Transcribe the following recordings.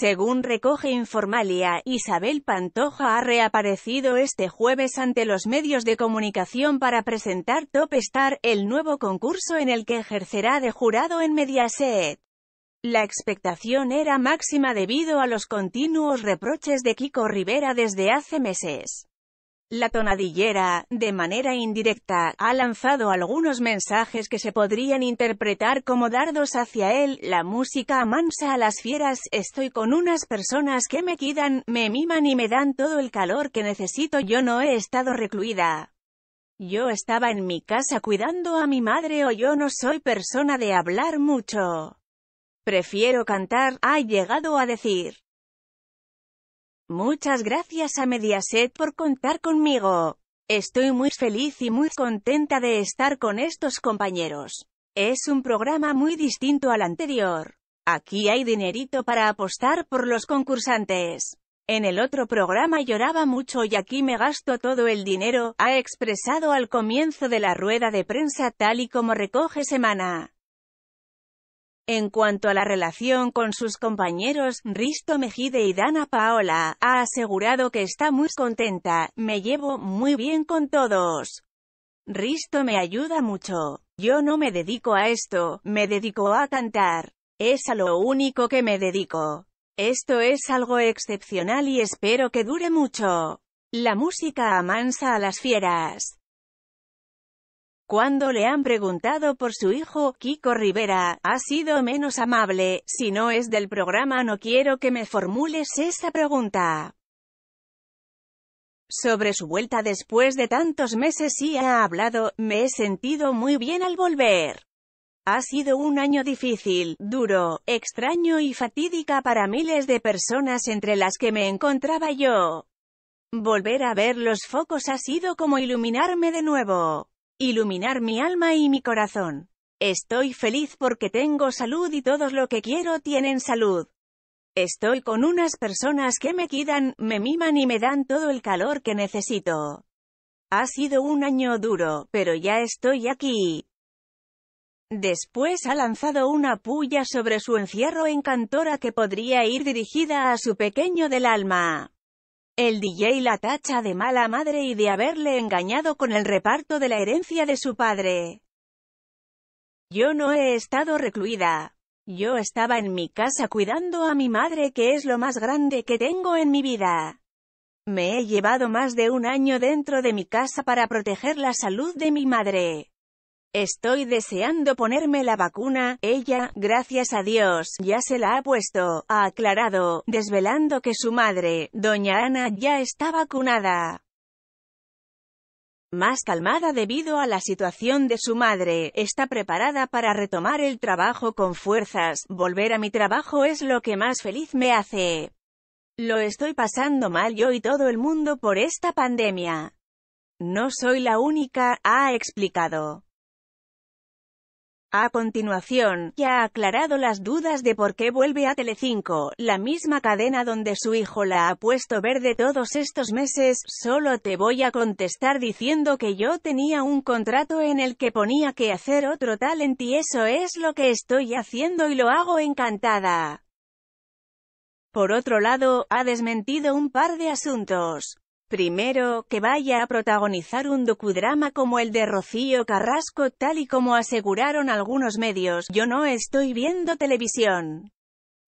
Según recoge Informalia, Isabel Pantoja ha reaparecido este jueves ante los medios de comunicación para presentar Top Star, el nuevo concurso en el que ejercerá de jurado en Mediaset. La expectación era máxima debido a los continuos reproches de Kiko Rivera desde hace meses. La tonadillera, de manera indirecta, ha lanzado algunos mensajes que se podrían interpretar como dardos hacia él, la música amansa a las fieras, estoy con unas personas que me quidan, me miman y me dan todo el calor que necesito, yo no he estado recluida. Yo estaba en mi casa cuidando a mi madre o yo no soy persona de hablar mucho. Prefiero cantar, ha llegado a decir. Muchas gracias a Mediaset por contar conmigo. Estoy muy feliz y muy contenta de estar con estos compañeros. Es un programa muy distinto al anterior. Aquí hay dinerito para apostar por los concursantes. En el otro programa lloraba mucho y aquí me gasto todo el dinero, ha expresado al comienzo de la rueda de prensa tal y como recoge semana. En cuanto a la relación con sus compañeros, Risto Mejide y Dana Paola, ha asegurado que está muy contenta, me llevo muy bien con todos. Risto me ayuda mucho. Yo no me dedico a esto, me dedico a cantar. Es a lo único que me dedico. Esto es algo excepcional y espero que dure mucho. La música amansa a las fieras. Cuando le han preguntado por su hijo, Kiko Rivera, ha sido menos amable, si no es del programa no quiero que me formules esa pregunta. Sobre su vuelta después de tantos meses y ha hablado, me he sentido muy bien al volver. Ha sido un año difícil, duro, extraño y fatídica para miles de personas entre las que me encontraba yo. Volver a ver los focos ha sido como iluminarme de nuevo iluminar mi alma y mi corazón. Estoy feliz porque tengo salud y todos lo que quiero tienen salud. Estoy con unas personas que me cuidan, me miman y me dan todo el calor que necesito. Ha sido un año duro, pero ya estoy aquí. Después ha lanzado una puya sobre su encierro en Cantora que podría ir dirigida a su pequeño del alma. El DJ la tacha de mala madre y de haberle engañado con el reparto de la herencia de su padre. Yo no he estado recluida. Yo estaba en mi casa cuidando a mi madre que es lo más grande que tengo en mi vida. Me he llevado más de un año dentro de mi casa para proteger la salud de mi madre. Estoy deseando ponerme la vacuna, ella, gracias a Dios, ya se la ha puesto, ha aclarado, desvelando que su madre, doña Ana, ya está vacunada. Más calmada debido a la situación de su madre, está preparada para retomar el trabajo con fuerzas, volver a mi trabajo es lo que más feliz me hace. Lo estoy pasando mal yo y todo el mundo por esta pandemia. No soy la única, ha explicado. A continuación, ya ha aclarado las dudas de por qué vuelve a Telecinco, la misma cadena donde su hijo la ha puesto verde todos estos meses, solo te voy a contestar diciendo que yo tenía un contrato en el que ponía que hacer otro talent y eso es lo que estoy haciendo y lo hago encantada. Por otro lado, ha desmentido un par de asuntos. Primero, que vaya a protagonizar un docudrama como el de Rocío Carrasco, tal y como aseguraron algunos medios, yo no estoy viendo televisión.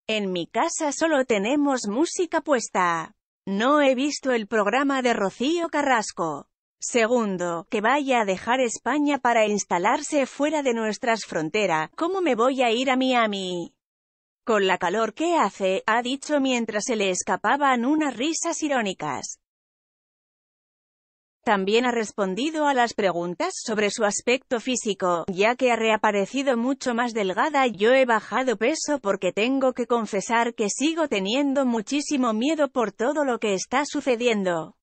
En mi casa solo tenemos música puesta. No he visto el programa de Rocío Carrasco. Segundo, que vaya a dejar España para instalarse fuera de nuestras fronteras. ¿Cómo me voy a ir a Miami? Con la calor que hace, ha dicho mientras se le escapaban unas risas irónicas. También ha respondido a las preguntas sobre su aspecto físico, ya que ha reaparecido mucho más delgada. Yo he bajado peso porque tengo que confesar que sigo teniendo muchísimo miedo por todo lo que está sucediendo.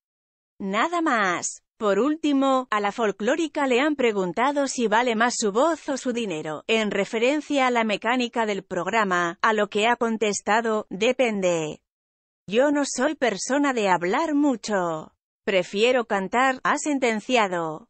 Nada más. Por último, a la folclórica le han preguntado si vale más su voz o su dinero, en referencia a la mecánica del programa, a lo que ha contestado, depende. Yo no soy persona de hablar mucho. Prefiero cantar, ha sentenciado.